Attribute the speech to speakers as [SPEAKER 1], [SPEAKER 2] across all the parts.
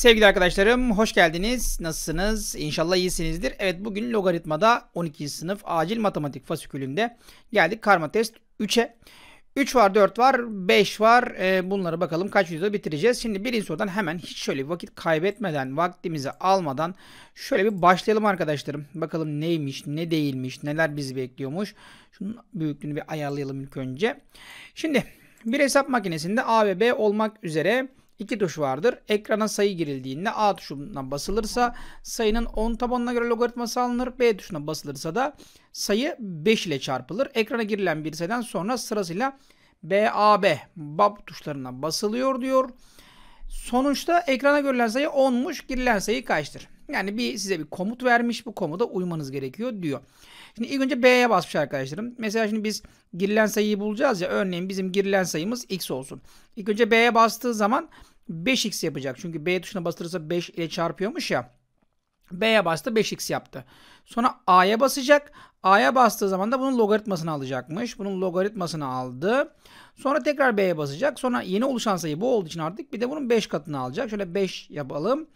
[SPEAKER 1] Sevgili arkadaşlarım hoş geldiniz. Nasılsınız? İnşallah iyisinizdir. Evet bugün logaritmada 12. sınıf acil matematik fasikülünde geldik karma test 3'e. 3 var 4 var 5 var ee, bunları bakalım kaç yüzde bitireceğiz. Şimdi birinci sorudan hemen hiç şöyle vakit kaybetmeden vaktimizi almadan şöyle bir başlayalım arkadaşlarım. Bakalım neymiş ne değilmiş neler bizi bekliyormuş. Şunun büyüklüğünü bir ayarlayalım ilk önce. Şimdi bir hesap makinesinde A ve B olmak üzere iki tuş vardır. Ekrana sayı girildiğinde A tuşundan basılırsa sayının 10 tabanına göre logaritması alınır. B tuşuna basılırsa da sayı 5 ile çarpılır. Ekrana girilen bir sayıdan sonra sırasıyla BAB BAB tuşlarına basılıyor diyor. Sonuçta ekrana görülen sayı 10'muş, girilen sayı kaçtır? Yani bir size bir komut vermiş, bu komuda uymanız gerekiyor diyor. Şimdi ilk önce B'ye basmış arkadaşlarım. Mesela şimdi biz girilen sayıyı bulacağız ya, örneğin bizim girilen sayımız X olsun. İlk önce B'ye bastığı zaman 5X yapacak. Çünkü B tuşuna bastırırsa 5 ile çarpıyormuş ya. B'ye bastı 5x yaptı. Sonra A'ya basacak. A'ya bastığı zaman da bunun logaritmasını alacakmış. Bunun logaritmasını aldı. Sonra tekrar B'ye basacak. Sonra yeni oluşan sayı bu olduğu için artık bir de bunun 5 katını alacak. Şöyle 5 yapalım.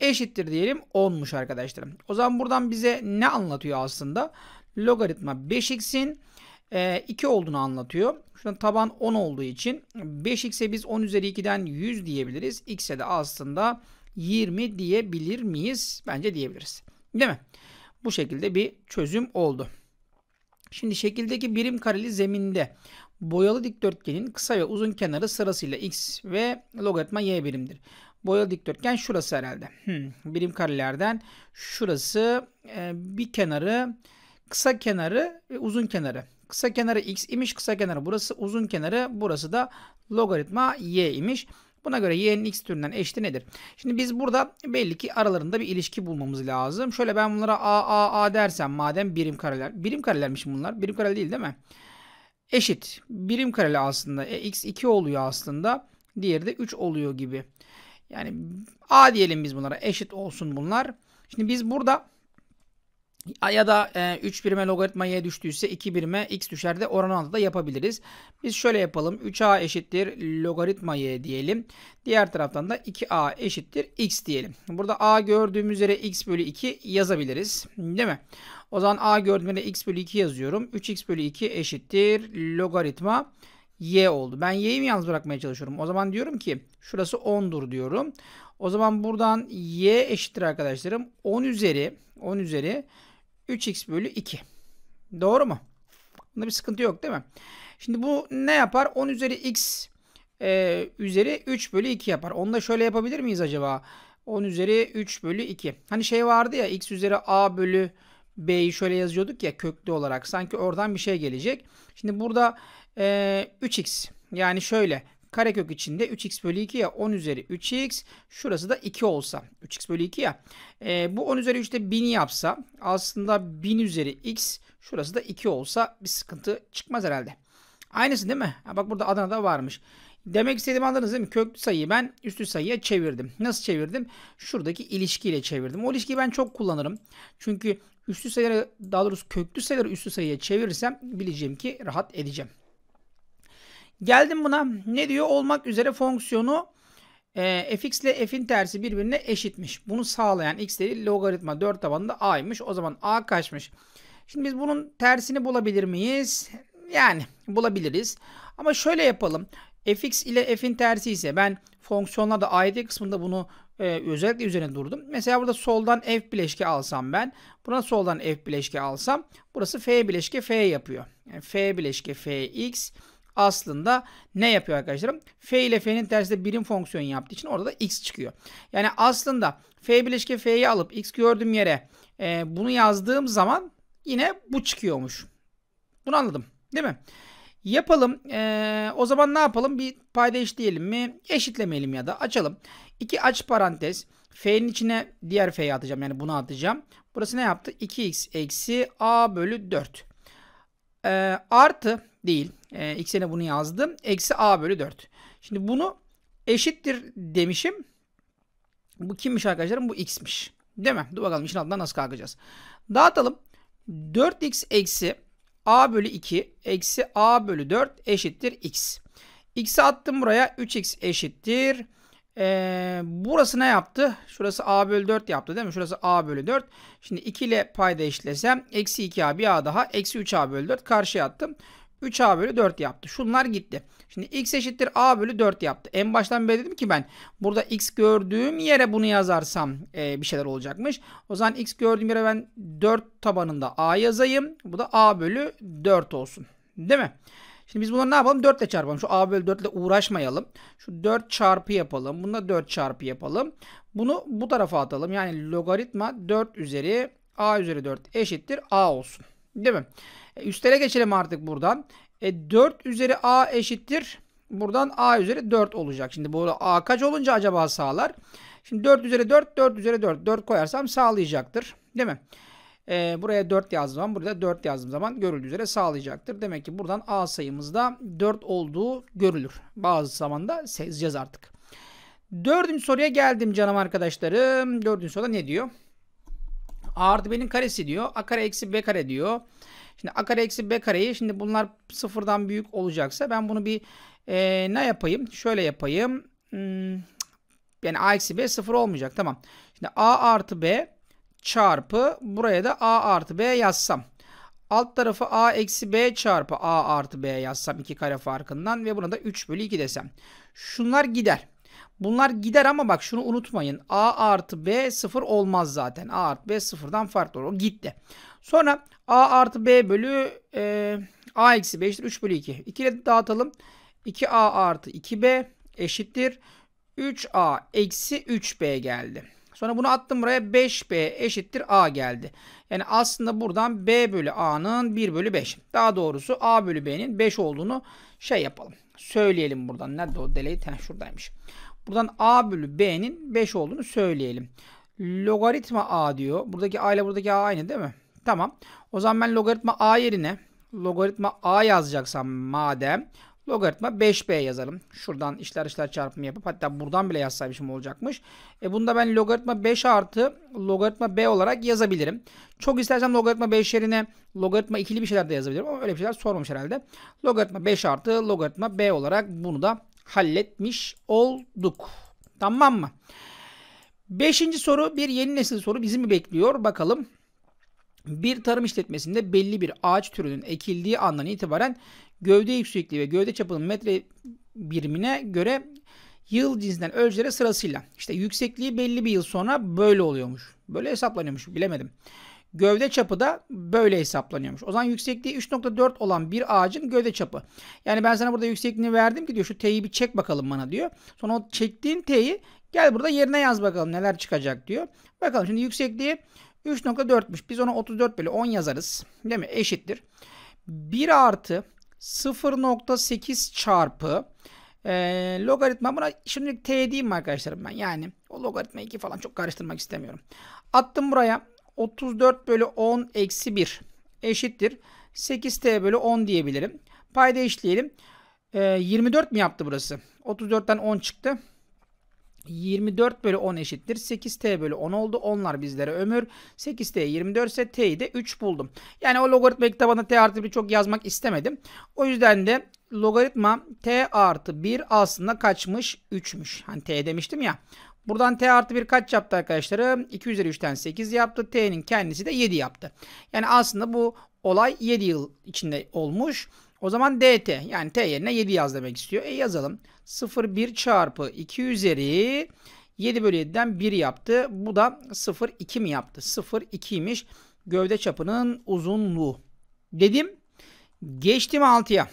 [SPEAKER 1] Eşittir diyelim 10'muş arkadaşlarım. O zaman buradan bize ne anlatıyor aslında? Logaritma 5x'in 2 e, olduğunu anlatıyor. Şurada taban 10 olduğu için 5x'e biz 10 üzeri 2'den 100 diyebiliriz. X'e de aslında 20 diyebilir miyiz? Bence diyebiliriz. Değil mi? Bu şekilde bir çözüm oldu. Şimdi şekildeki birim kareli zeminde boyalı dikdörtgenin kısa ve uzun kenarı sırasıyla x ve logaritma y birimdir. Boyalı dikdörtgen şurası herhalde. Hmm, birim karelerden şurası e, bir kenarı kısa kenarı ve uzun kenarı. Kısa kenarı x imiş kısa kenarı burası uzun kenarı burası da logaritma y imiş. Buna göre y'nin x türünden eşiti nedir? Şimdi biz burada belli ki aralarında bir ilişki bulmamız lazım. Şöyle ben bunlara a a a dersem madem birim kareler. Birim karelermiş bunlar. Birim kare değil değil mi? Eşit. Birim kareli aslında. E, x 2 oluyor aslında. Diğeri de 3 oluyor gibi. Yani a diyelim biz bunlara. Eşit olsun bunlar. Şimdi biz burada ya da e, 3 birime logaritma y düştüyse 2 birime x düşer de oran altı da yapabiliriz. Biz şöyle yapalım. 3a eşittir logaritma y diyelim. Diğer taraftan da 2a eşittir x diyelim. Burada a gördüğüm üzere x bölü 2 yazabiliriz. Değil mi? O zaman a gördüğüm x bölü 2 yazıyorum. 3x bölü 2 eşittir logaritma y oldu. Ben y'yi mi yalnız bırakmaya çalışıyorum? O zaman diyorum ki şurası 10'dur diyorum. O zaman buradan y eşittir arkadaşlarım. 10 üzeri 10 üzeri 3x bölü 2. Doğru mu? Bunda bir sıkıntı yok değil mi? Şimdi bu ne yapar? 10 üzeri x e, üzeri 3 bölü 2 yapar. Onu da şöyle yapabilir miyiz acaba? 10 üzeri 3 bölü 2. Hani şey vardı ya x üzeri a bölü b'yi şöyle yazıyorduk ya köklü olarak. Sanki oradan bir şey gelecek. Şimdi burada e, 3x yani şöyle karekök içinde 3x bölü 2 ya 10 üzeri 3x şurası da 2 olsa 3x bölü 2 ya e, bu 10 üzeri 3'te 1000 yapsa aslında 1000 üzeri x şurası da 2 olsa bir sıkıntı çıkmaz herhalde. Aynısı değil mi? Ha, bak burada Adana'da varmış. Demek istediğim anladınız değil mi? Köklü sayıyı ben üstü sayıya çevirdim. Nasıl çevirdim? Şuradaki ilişkiyle çevirdim. O ilişkiyi ben çok kullanırım. Çünkü üstü sayıları daha doğrusu köklü sayıları üstü sayıya çevirirsem bileceğim ki rahat edeceğim. Geldim buna. Ne diyor? Olmak üzere fonksiyonu e, fx ile f'in tersi birbirine eşitmiş. Bunu sağlayan x değil logaritma 4 tabanında a'ymış. O zaman a kaçmış? Şimdi biz bunun tersini bulabilir miyiz? Yani bulabiliriz. Ama şöyle yapalım. fx ile f'in tersi ise ben fonksiyonlarda ayet kısmında bunu e, özellikle üzerine durdum. Mesela burada soldan f bileşke alsam ben. Buna soldan f bileşke alsam. Burası f bileşke f yapıyor. Yani f bileşke fx aslında ne yapıyor arkadaşlarım? F ile F'nin tersi birim fonksiyon yaptığı için orada da X çıkıyor. Yani aslında F bileşke F'yi alıp X gördüğüm yere e, bunu yazdığım zaman yine bu çıkıyormuş. Bunu anladım. Değil mi? Yapalım. Ee, o zaman ne yapalım? Bir payda eşitleyelim mi? Eşitlemeyelim ya da açalım. İki aç parantez. F'nin içine diğer F'yi atacağım. Yani bunu atacağım. Burası ne yaptı? 2x eksi a bölü 4. E, artı değil. E, ee, x'ine bunu yazdım. Eksi a bölü 4. Şimdi bunu eşittir demişim. Bu kimmiş arkadaşlarım? Bu x'miş. Değil mi? Dur bakalım işin altından nasıl kalkacağız. Dağıtalım. 4x eksi a bölü 2 eksi a bölü 4 eşittir x. x'i attım buraya. 3x eşittir ee, burası ne yaptı? Şurası a bölü 4 yaptı değil mi? Şurası a bölü 4. Şimdi 2 ile payda eşlesem eksi 2a bir a daha eksi 3a bölü 4 karşıya attım. 3a bölü 4 yaptı. Şunlar gitti. Şimdi x eşittir a bölü 4 yaptı. En baştan beri dedim ki ben burada x gördüğüm yere bunu yazarsam e, bir şeyler olacakmış. O zaman x gördüğüm yere ben 4 tabanında a yazayım. Bu da a bölü 4 olsun. Değil mi? Şimdi biz bunları ne yapalım? 4 ile çarpalım. Şu a bölü 4 ile uğraşmayalım. Şu 4 çarpı yapalım. Bunu da 4 çarpı yapalım. Bunu bu tarafa atalım. Yani logaritma 4 üzeri a üzeri 4 eşittir a olsun. Değil mi? E, üstlere geçelim artık buradan. E, 4 üzeri a eşittir. Buradan a üzeri 4 olacak. Şimdi bu a kaç olunca acaba sağlar? Şimdi 4 üzeri 4, 4 üzeri 4. 4 koyarsam sağlayacaktır. Değil mi? E, buraya 4 yazdığım zaman burada 4 yazdığım zaman görüldüğü üzere sağlayacaktır. Demek ki buradan A sayımızda 4 olduğu görülür. Bazı zaman da sezeceğiz artık. Dördüncü soruya geldim canım arkadaşlarım. Dördüncü soruda ne diyor? A artı B'nin karesi diyor. A kare eksi B kare diyor. Şimdi A kare eksi B kareyi şimdi bunlar sıfırdan büyük olacaksa ben bunu bir e, ne yapayım? Şöyle yapayım. Hmm, yani A eksi B sıfır olmayacak. Tamam. Şimdi A artı B çarpı buraya da a artı b yazsam. Alt tarafı a eksi b çarpı a artı b yazsam iki kare farkından ve buna da 3 bölü 2 desem. Şunlar gider. Bunlar gider ama bak şunu unutmayın. A artı B sıfır olmaz zaten. A artı B sıfırdan farklı olur. O gitti. Sonra A artı B bölü e, A eksi B eşittir 3 bölü 2. 2 ile dağıtalım. 2A artı 2B eşittir. 3A eksi 3B geldi. Sonra bunu attım buraya 5B eşittir A geldi. Yani aslında buradan B bölü A'nın 1 bölü 5. Daha doğrusu A bölü B'nin 5 olduğunu şey yapalım. Söyleyelim buradan. Nerede o delete? Heh, şuradaymış. Buradan A bölü B'nin 5 olduğunu söyleyelim. Logaritma A diyor. Buradaki A ile buradaki A aynı değil mi? Tamam. O zaman ben logaritma A yerine logaritma A yazacaksam madem Logaritma 5b yazalım. Şuradan işler işler çarpımı yapıp hatta buradan bile yazsaymışım olacakmış. E bunda ben logaritma 5 artı logaritma b olarak yazabilirim. Çok istersem logaritma 5 yerine logaritma ikili bir şeyler de yazabilirim ama öyle bir şeyler sormamış herhalde. Logaritma 5 artı logaritma b olarak bunu da halletmiş olduk. Tamam mı? Beşinci soru bir yeni nesil soru bizi mi bekliyor? Bakalım. Bir tarım işletmesinde belli bir ağaç türünün ekildiği andan itibaren gövde yüksekliği ve gövde çapının metre birimine göre yıl cinsinden ölçülere sırasıyla. İşte yüksekliği belli bir yıl sonra böyle oluyormuş. Böyle hesaplanıyormuş bilemedim. Gövde çapı da böyle hesaplanıyormuş. O zaman yüksekliği 3.4 olan bir ağacın gövde çapı. Yani ben sana burada yüksekliğini verdim ki diyor şu T'yi bir çek bakalım bana diyor. Sonra o çektiğin T'yi gel burada yerine yaz bakalım neler çıkacak diyor. Bakalım şimdi yüksekliği 3.4'müş. Biz ona 34 bölü 10 yazarız. Değil mi? Eşittir. 1 artı 0.8 çarpı e, logaritma buna şimdilik t diyeyim arkadaşlarım ben. Yani o logaritma 2 falan çok karıştırmak istemiyorum. Attım buraya 34 bölü 10 eksi 1 eşittir. 8t bölü 10 diyebilirim. Payda işleyelim. E, 24 mi yaptı burası? 34'ten 10 çıktı. 24 bölü 10 eşittir. 8t bölü 10 oldu. Onlar bizlere ömür. 8t 24 ise t'yi de 3 buldum. Yani o logaritma kitabına t artı 1 çok yazmak istemedim. O yüzden de logaritma t artı 1 aslında kaçmış? 3'müş. Hani t demiştim ya. Buradan t artı 1 kaç yaptı arkadaşlarım? 2 üzeri 3'ten 8 yaptı. t'nin kendisi de 7 yaptı. Yani aslında bu olay 7 yıl içinde olmuş. O zaman dt yani t yerine 7 yaz demek istiyor. E yazalım. 0 1 çarpı 2 üzeri 7 bölü 7'den 1 yaptı. Bu da 0 2 mi yaptı? 0 2'ymiş. Gövde çapının uzunluğu. Dedim. Geçtim 6'ya.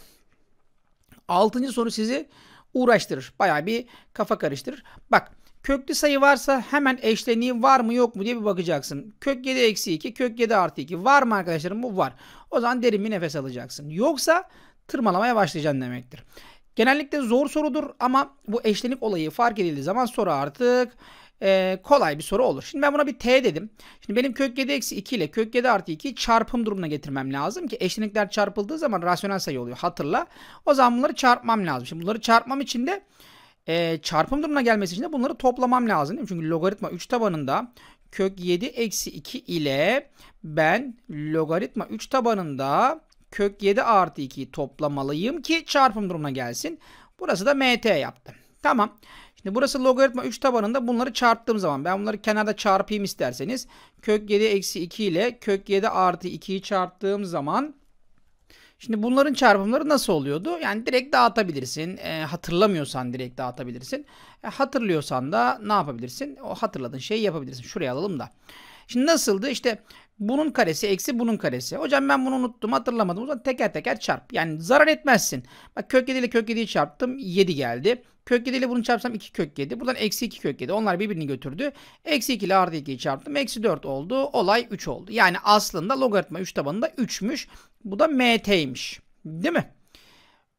[SPEAKER 1] 6. soru sizi uğraştırır. Baya bir kafa karıştırır. Bak Köklü sayı varsa hemen eşleniği var mı yok mu diye bir bakacaksın. Kök 7 eksi 2, kök 7 artı 2. Var mı arkadaşlarım? Bu var. O zaman derin bir nefes alacaksın. Yoksa tırmalamaya başlayacaksın demektir. Genellikle zor sorudur ama bu eşlenik olayı fark edildiği zaman soru artık e, kolay bir soru olur. Şimdi ben buna bir t dedim. Şimdi benim kök 7 eksi 2 ile kök 7 artı 2 çarpım durumuna getirmem lazım ki eşlenikler çarpıldığı zaman rasyonel sayı oluyor hatırla. O zaman bunları çarpmam lazım. Şimdi bunları çarpmam için de e, çarpım durumuna gelmesi için de bunları toplamam lazım. Değil mi? Çünkü logaritma 3 tabanında kök 7 eksi 2 ile ben logaritma 3 tabanında kök 7 artı 2'yi toplamalıyım ki çarpım durumuna gelsin. Burası da mt yaptı. Tamam. Şimdi burası logaritma 3 tabanında bunları çarptığım zaman ben bunları kenarda çarpayım isterseniz. Kök 7 eksi 2 ile kök 7 artı 2'yi çarptığım zaman Şimdi bunların çarpımları nasıl oluyordu? Yani direkt dağıtabilirsin. E, hatırlamıyorsan direkt dağıtabilirsin. E, hatırlıyorsan da ne yapabilirsin? O hatırladığın şeyi yapabilirsin. Şuraya alalım da. Şimdi nasıldı? İşte bunun karesi eksi bunun karesi. Hocam ben bunu unuttum hatırlamadım. O zaman teker teker çarp. Yani zarar etmezsin. Bak kök 7 ile kök 7'yi çarptım. 7 geldi. Kök 7 ile bunu çarpsam 2 kök 7. Buradan eksi 2 kök 7. Onlar birbirini götürdü. Eksi 2 ile artı 2'yi çarptım. Eksi 4 oldu. Olay 3 oldu. Yani aslında logaritma 3 tabanında 3'müş. Bu da MT'ymiş. Değil mi?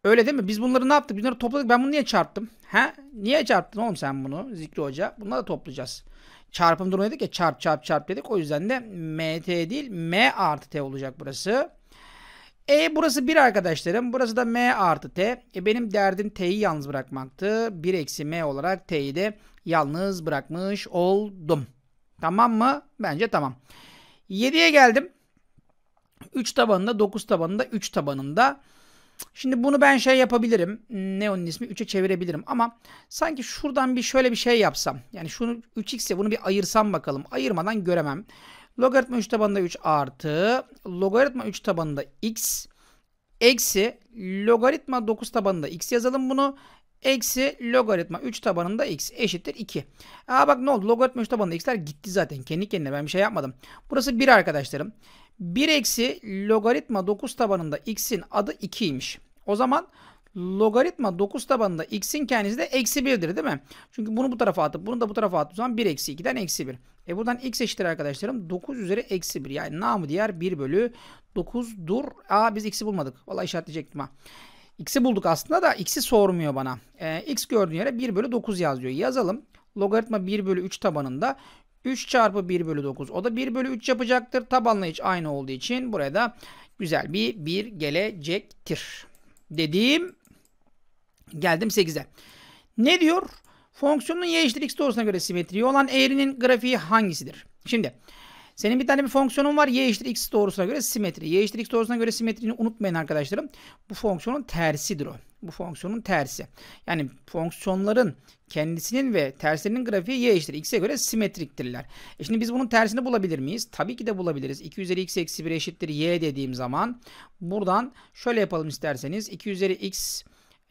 [SPEAKER 1] Öyle değil mi? Biz bunları ne yaptık? Bunları topladık. Ben bunu niye çarptım? He? Niye çarptın oğlum sen bunu Zikri Hoca? Bunları da toplayacağız. Çarpım durumu dedik ya çarp çarp çarp dedik. O yüzden de MT değil M artı T olacak burası. E burası 1 arkadaşlarım. Burası da M artı T. E, benim derdim T'yi yalnız bırakmaktı. 1 eksi M olarak T'yi de yalnız bırakmış oldum. Tamam mı? Bence tamam. 7'ye geldim. 3 tabanında 9 tabanında 3 tabanında. Şimdi bunu ben şey yapabilirim. Ne ismi? 3'e çevirebilirim. Ama sanki şuradan bir şöyle bir şey yapsam. Yani şunu 3x'e bunu bir ayırsam bakalım. Ayırmadan göremem. Logaritma 3 tabanında 3 artı. Logaritma 3 tabanında x. Eksi logaritma 9 tabanında x yazalım bunu. Eksi logaritma 3 tabanında x eşittir 2. Aa bak ne oldu? Logaritma 3 tabanında x'ler gitti zaten. Kendi kendine ben bir şey yapmadım. Burası 1 arkadaşlarım. 1 eksi logaritma 9 tabanında x'in adı 2'ymiş. O zaman logaritma 9 tabanında x'in kendisi de eksi 1'dir değil mi? Çünkü bunu bu tarafa atıp bunu da bu tarafa atıp zaman 1 eksi 2'den eksi 1. E buradan x eşittir arkadaşlarım 9 üzeri eksi 1 yani namı diğer 1 bölü 9'dur. Aa biz x'i bulmadık. Valla işaretleyecektim ha. X'i bulduk aslında da x'i sormuyor bana. Ee, x gördüğün yere 1 bölü 9 yazıyor. Yazalım. Logaritma 1 bölü 3 tabanında 3 çarpı 1 bölü 9 o da 1 bölü 3 yapacaktır. Tabanla hiç aynı olduğu için buraya da güzel bir 1 gelecektir. Dediğim geldim 8'e. Ne diyor? Fonksiyonun y eşittir x doğrusuna göre simetriği olan eğrinin grafiği hangisidir? Şimdi senin bir tane bir fonksiyonun var. Y eşittir x doğrusuna göre simetri. Y eşittir x doğrusuna göre simetriğini unutmayın arkadaşlarım. Bu fonksiyonun tersidir o bu fonksiyonun tersi. Yani fonksiyonların kendisinin ve tersinin grafiği y eşittir. X'e göre simetriktirler. E şimdi biz bunun tersini bulabilir miyiz? Tabii ki de bulabiliriz. 2 üzeri x eksi 1 eşittir y dediğim zaman buradan şöyle yapalım isterseniz. 2 üzeri x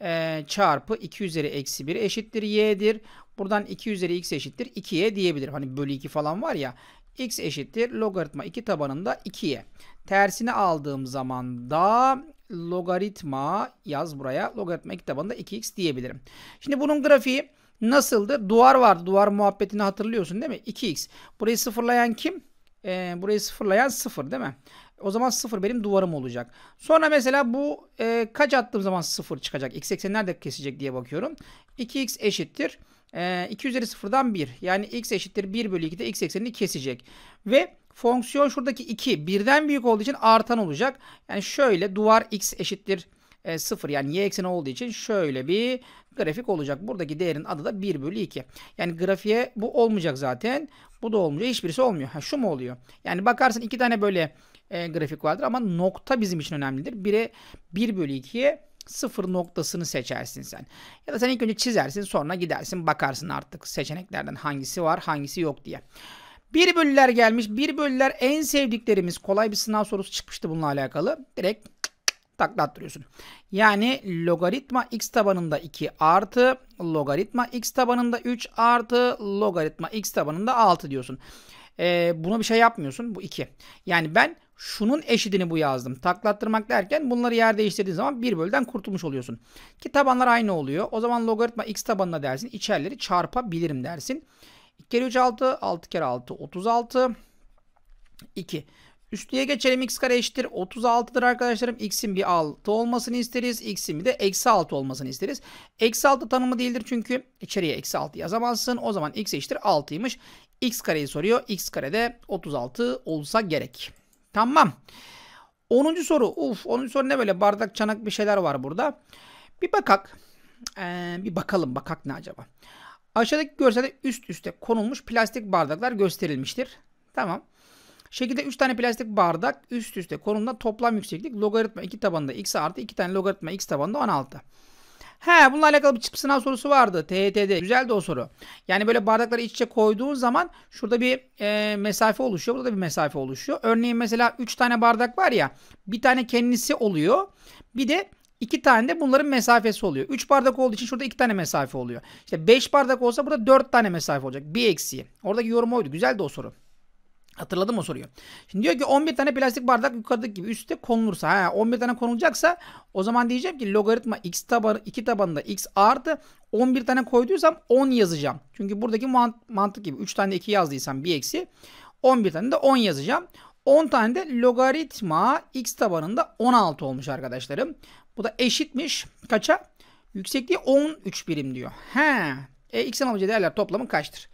[SPEAKER 1] e, çarpı 2 üzeri eksi 1 eşittir y'dir. Buradan 2 üzeri x eşittir 2y diyebilirim. Hani bölü 2 falan var ya x eşittir logaritma 2 tabanında 2'ye. Tersini aldığım zaman da logaritma yaz buraya. Logaritma kitabında 2x diyebilirim. Şimdi bunun grafiği nasıldı? Duvar vardı. Duvar muhabbetini hatırlıyorsun değil mi? 2x. Burayı sıfırlayan kim? Ee, burayı sıfırlayan sıfır değil mi? O zaman sıfır benim duvarım olacak. Sonra mesela bu e, kaç attığım zaman sıfır çıkacak. X ekseni nerede kesecek diye bakıyorum. 2x eşittir. E, 2 üzeri sıfırdan 1. Yani x eşittir 1 bölü 2'de x eksenini kesecek. Ve Fonksiyon şuradaki 2 birden büyük olduğu için artan olacak. Yani şöyle duvar x eşittir e, 0 yani y ekseni olduğu için şöyle bir grafik olacak. Buradaki değerin adı da 1 bölü 2. Yani grafiğe bu olmayacak zaten. Bu da olmayacak. Hiçbirisi olmuyor. Ha, şu mu oluyor? Yani bakarsın iki tane böyle e, grafik vardır ama nokta bizim için önemlidir. 1'e 1 bölü 2'ye sıfır noktasını seçersin sen. Ya da sen ilk önce çizersin sonra gidersin bakarsın artık seçeneklerden hangisi var hangisi yok diye. Bir bölüler gelmiş. Bir bölüler en sevdiklerimiz. Kolay bir sınav sorusu çıkmıştı bununla alakalı. Direkt takla attırıyorsun. Yani logaritma x tabanında 2 artı logaritma x tabanında 3 artı logaritma x tabanında 6 diyorsun. Ee, buna bir şey yapmıyorsun. Bu 2. Yani ben şunun eşidini bu yazdım. Taklattırmak derken bunları yer değiştirdiğin zaman 1 bölüden kurtulmuş oluyorsun. Ki tabanlar aynı oluyor. O zaman logaritma x tabanına dersin. İçerileri çarpabilirim dersin. 2 kere 3 6. 6 kere 6 36. 2. Üstlüye geçelim x kare eşittir 36'dır arkadaşlarım. x'in bir 6 olmasını isteriz. x'in bir de eksi 6 olmasını isteriz. Eksi 6 tanımı değildir çünkü içeriye eksi 6 yazamazsın. O zaman x eşittir 6'ymış. x kareyi soruyor. x karede 36 olsa gerek. Tamam. 10. soru. Uf 10. soru ne böyle bardak çanak bir şeyler var burada. Bir bakak. Ee, bir bakalım bakak ne acaba. Aşağıdaki görselde üst üste konulmuş plastik bardaklar gösterilmiştir. Tamam. Şekilde 3 tane plastik bardak üst üste konumda toplam yükseklik logaritma 2 tabanında x artı 2 tane logaritma x tabanında 16. He bununla alakalı bir sınav sorusu vardı TET'de. Güzeldi o soru. Yani böyle bardakları iç içe koyduğun zaman şurada bir e, mesafe oluşuyor. Burada da bir mesafe oluşuyor. Örneğin mesela 3 tane bardak var ya. Bir tane kendisi oluyor. Bir de İki tane de bunların mesafesi oluyor. Üç bardak olduğu için şurada iki tane mesafe oluyor. İşte beş bardak olsa burada dört tane mesafe olacak. Bir eksiği. Oradaki yorum oydu. Güzel de o soru. Hatırladım o soruyu. Şimdi diyor ki 11 tane plastik bardak yukarıdaki gibi üstte konulursa. Ha, 11 tane konulacaksa o zaman diyeceğim ki logaritma x tabanı 2 tabanında x artı 11 tane koyduysam 10 yazacağım. Çünkü buradaki mant mantık gibi 3 tane 2 yazdıysam bir eksi 11 tane de 10 yazacağım. 10 tane de logaritma x tabanında 16 olmuş arkadaşlarım. Bu da eşitmiş. Kaça? Yüksekliği 13 birim diyor. He. E, x'in alabileceği değerler toplamı kaçtır?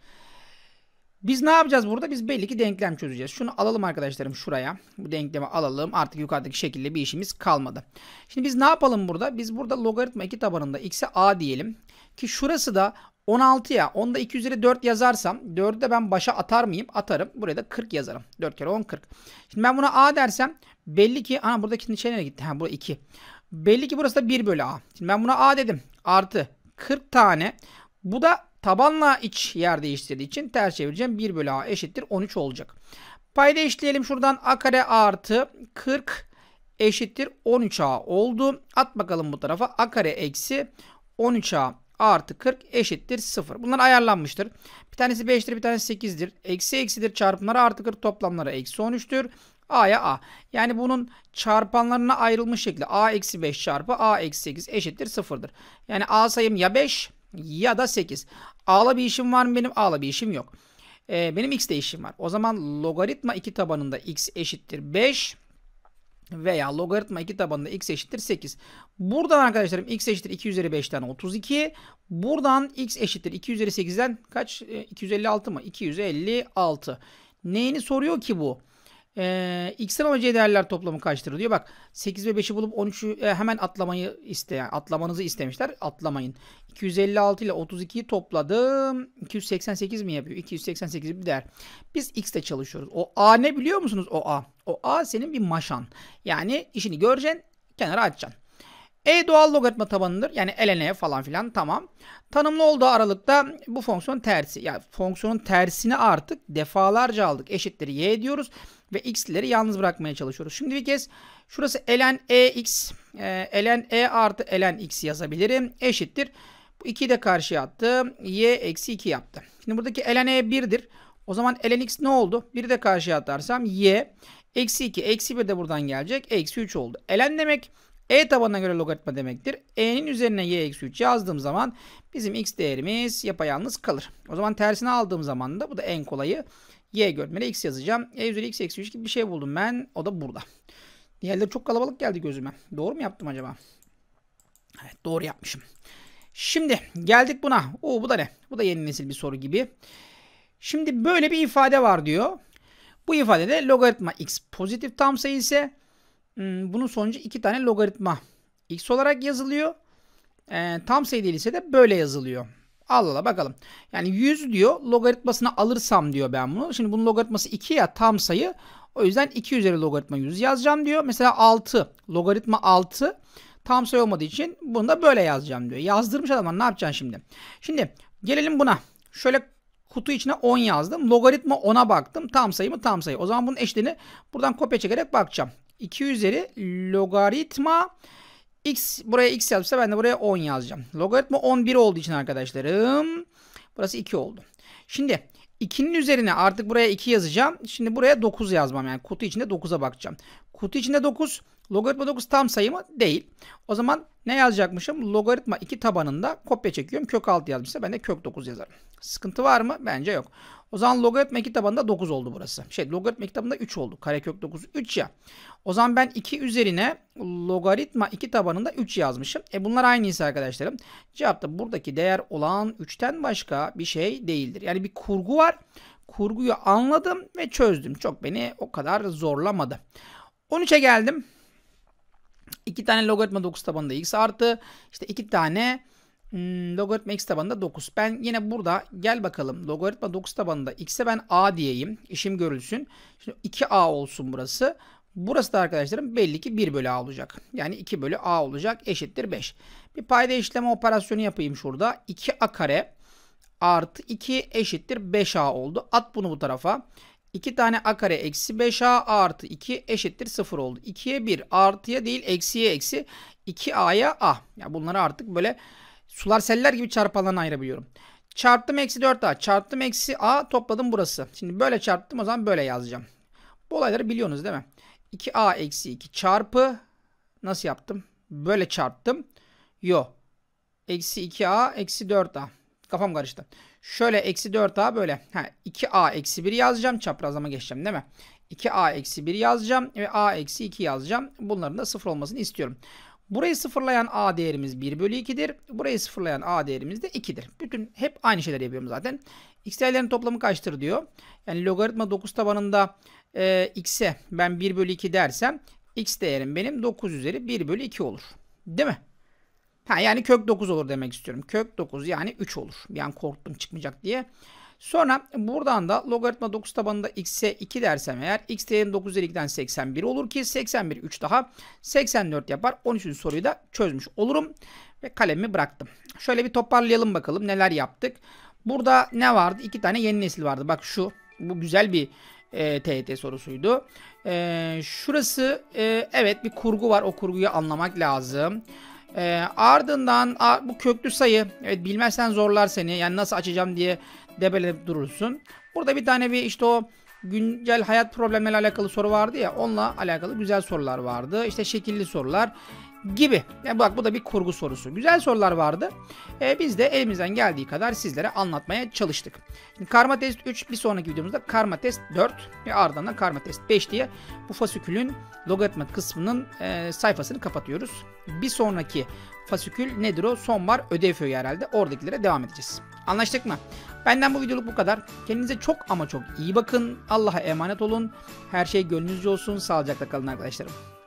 [SPEAKER 1] Biz ne yapacağız burada? Biz belli ki denklem çözeceğiz. Şunu alalım arkadaşlarım şuraya. Bu denklemi alalım. Artık yukarıdaki şekilde bir işimiz kalmadı. Şimdi biz ne yapalım burada? Biz burada logaritma 2 tabanında x'e a diyelim. Ki şurası da 16'ya 10'da 2 üzeri 4 yazarsam 4'ü de ben başa atar mıyım? Atarım. Buraya da 40 yazarım. 4 kere 10 40. Şimdi ben buna a dersem belli ki ana buradaki şey nereye gitti? Ha bu 2. Belli ki burası da 1 bölü A. Şimdi ben buna A dedim. Artı 40 tane. Bu da tabanla iç yer değiştirdiği için ters çevireceğim. 1 bölü A eşittir 13 olacak. Payda eşitleyelim şuradan. A kare artı 40 eşittir 13A oldu. At bakalım bu tarafa. A kare eksi 13A artı 40 eşittir 0. Bunlar ayarlanmıştır. Bir tanesi 5'tir bir tanesi 8'dir. Eksi eksidir çarpımları artı 40 toplamları eksi 13'tür. A'ya A. Yani bunun çarpanlarına ayrılmış şekli A eksi 5 çarpı A eksi 8 eşittir 0'dır. Yani A sayım ya 5 ya da 8. A'la bir işim var mı benim? A'la bir işim yok. Ee, benim X'de işim var. O zaman logaritma 2 tabanında X eşittir 5 veya logaritma 2 tabanında x eşittir 8. Buradan arkadaşlarım x eşittir 2 üzeri 5'ten 32. Buradan x eşittir 2 üzeri 8'den kaç? 256 e, mı? 256. Neyini soruyor ki bu? Ee, x'ten alacağı değerler toplamı kaçtır diyor. Bak 8 ve 5'i bulup 13'ü e, hemen atlamayı iste. Yani atlamanızı istemişler. Atlamayın. 256 ile 32'yi topladım. 288 mi yapıyor? 288 bir değer. Biz x'te çalışıyoruz. O a ne biliyor musunuz? O a. O a senin bir maşan. Yani işini göreceksin. Kenara atacaksın. E doğal logaritma tabanıdır. Yani ln falan filan tamam. Tanımlı olduğu aralıkta bu fonksiyon tersi. Yani fonksiyonun tersini artık defalarca aldık. Eşittir y diyoruz ve x'leri yalnız bırakmaya çalışıyoruz. Şimdi bir kez şurası ln ex e, ln e artı ln x yazabilirim. Eşittir. Bu 2'yi de karşıya attım. y eksi 2 yaptı. Şimdi buradaki ln e 1'dir. O zaman ln x ne oldu? 1'i de karşıya atarsam y eksi 2 eksi 1 de buradan gelecek. Eksi 3 oldu. ln demek e tabanına göre logaritma demektir. E'nin üzerine y eksi 3 yazdığım zaman bizim x değerimiz yapayalnız kalır. O zaman tersini aldığım zaman da bu da en kolayı y görmeli x yazacağım. e üzeri x eksi 3 gibi bir şey buldum ben. O da burada. Diğerleri çok kalabalık geldi gözüme. Doğru mu yaptım acaba? Evet doğru yapmışım. Şimdi geldik buna. Oo bu da ne? Bu da yeni nesil bir soru gibi. Şimdi böyle bir ifade var diyor. Bu ifadede logaritma x pozitif tam sayı ise hmm, bunun sonucu iki tane logaritma x olarak yazılıyor. E, tam sayı değilse de böyle yazılıyor. Allah Allah bakalım. Yani 100 diyor logaritmasını alırsam diyor ben bunu. Şimdi bunun logaritması 2 ya tam sayı. O yüzden 2 üzeri logaritma 100 yazacağım diyor. Mesela 6 logaritma 6 tam sayı olmadığı için bunu da böyle yazacağım diyor. Yazdırmış adamlar ne yapacaksın şimdi? Şimdi gelelim buna. Şöyle kutu içine 10 yazdım. Logaritma 10'a baktım. Tam sayı mı? Tam sayı. O zaman bunun eşliğini buradan kopya çekerek bakacağım. 2 üzeri logaritma X buraya x yazmışsa ben de buraya 10 yazacağım. Logaritma 11 olduğu için arkadaşlarım burası 2 oldu. Şimdi 2'nin üzerine artık buraya 2 yazacağım. Şimdi buraya 9 yazmam yani kutu içinde 9'a bakacağım. Kutu içinde 9 logaritma 9 tam sayı mı? Değil. O zaman ne yazacakmışım? Logaritma 2 tabanında kopya çekiyorum. Kök 6 yazmışsa ben de kök 9 yazarım. Sıkıntı var mı? Bence yok. O zaman logaritma kitabında 9 oldu burası. Şey logaritma kitabında 3 oldu. Karekök 9 3 ya. O zaman ben 2 üzerine logaritma 2 tabanında 3 yazmışım. E bunlar aynıysa arkadaşlarım. Cevapta buradaki değer olan 3'ten başka bir şey değildir. Yani bir kurgu var. Kurguyu anladım ve çözdüm. Çok beni o kadar zorlamadı. 13'e geldim. 2 tane logaritma 9 tabanında x artı. işte 2 tane Hmm, logaritma x tabanında 9. Ben yine burada gel bakalım logaritma 9 tabanında x'e ben a diyeyim. İşim görülsün. Şimdi 2a olsun burası. Burası da arkadaşlarım belli ki 1 bölü a olacak. Yani 2 bölü a olacak eşittir 5. Bir payda işleme operasyonu yapayım şurada. 2a kare artı 2 eşittir 5a oldu. At bunu bu tarafa. 2 tane a kare eksi 5a artı 2 eşittir 0 oldu. 2'ye 1 artıya değil eksiye eksi 2a'ya a. Ya bunları artık böyle Sular seller gibi çarpanlarını ayırabiliyorum. Çarptım eksi 4a. Çarptım eksi a topladım burası. Şimdi böyle çarptım o zaman böyle yazacağım. Bu olayları biliyorsunuz değil mi? 2a eksi 2 çarpı nasıl yaptım? Böyle çarptım. Yo. Eksi 2a eksi 4a. Kafam karıştı. Şöyle eksi 4a böyle. Ha, 2a eksi 1 yazacağım. Çaprazlama geçeceğim değil mi? 2a eksi 1 yazacağım ve a eksi 2 yazacağım. Bunların da sıfır olmasını istiyorum. Burayı sıfırlayan a değerimiz 1 bölü 2'dir. Burayı sıfırlayan a değerimiz de 2'dir. Bütün hep aynı şeyler yapıyorum zaten. X değerlerin toplamı kaçtır diyor. Yani logaritma 9 tabanında e, x'e ben 1 bölü 2 dersem x değerim benim 9 üzeri 1 bölü 2 olur. Değil mi? Ha, yani kök 9 olur demek istiyorum. Kök 9 yani 3 olur. Yani korktum çıkmayacak diye. Sonra buradan da logaritma 9 tabanında x'e 2 dersem eğer x değerim 9 2'den 81 olur ki 81 3 daha 84 yapar. 13. soruyu da çözmüş olurum ve kalemimi bıraktım. Şöyle bir toparlayalım bakalım neler yaptık. Burada ne vardı? İki tane yeni nesil vardı. Bak şu bu güzel bir e, TYT sorusuydu. E, şurası e, evet bir kurgu var. O kurguyu anlamak lazım. E, ardından a, bu köklü sayı evet bilmezsen zorlar seni. Yani nasıl açacağım diye debelenip durursun. Burada bir tane bir işte o güncel hayat problemleriyle alakalı soru vardı ya onunla alakalı güzel sorular vardı. İşte şekilli sorular gibi. Yani e, bak bu da bir kurgu sorusu. Güzel sorular vardı. Ee, biz de elimizden geldiği kadar sizlere anlatmaya çalıştık. Şimdi karma test 3 bir sonraki videomuzda karma test 4 ve ardından karma test 5 diye bu fasikülün logaritma kısmının e, sayfasını kapatıyoruz. Bir sonraki fasikül nedir o? Son var. ödev föyü herhalde. Oradakilere devam edeceğiz. Anlaştık mı? Benden bu videoluk bu kadar. Kendinize çok ama çok iyi bakın. Allah'a emanet olun. Her şey gönlünüzce olsun. Sağlıcakla kalın arkadaşlarım.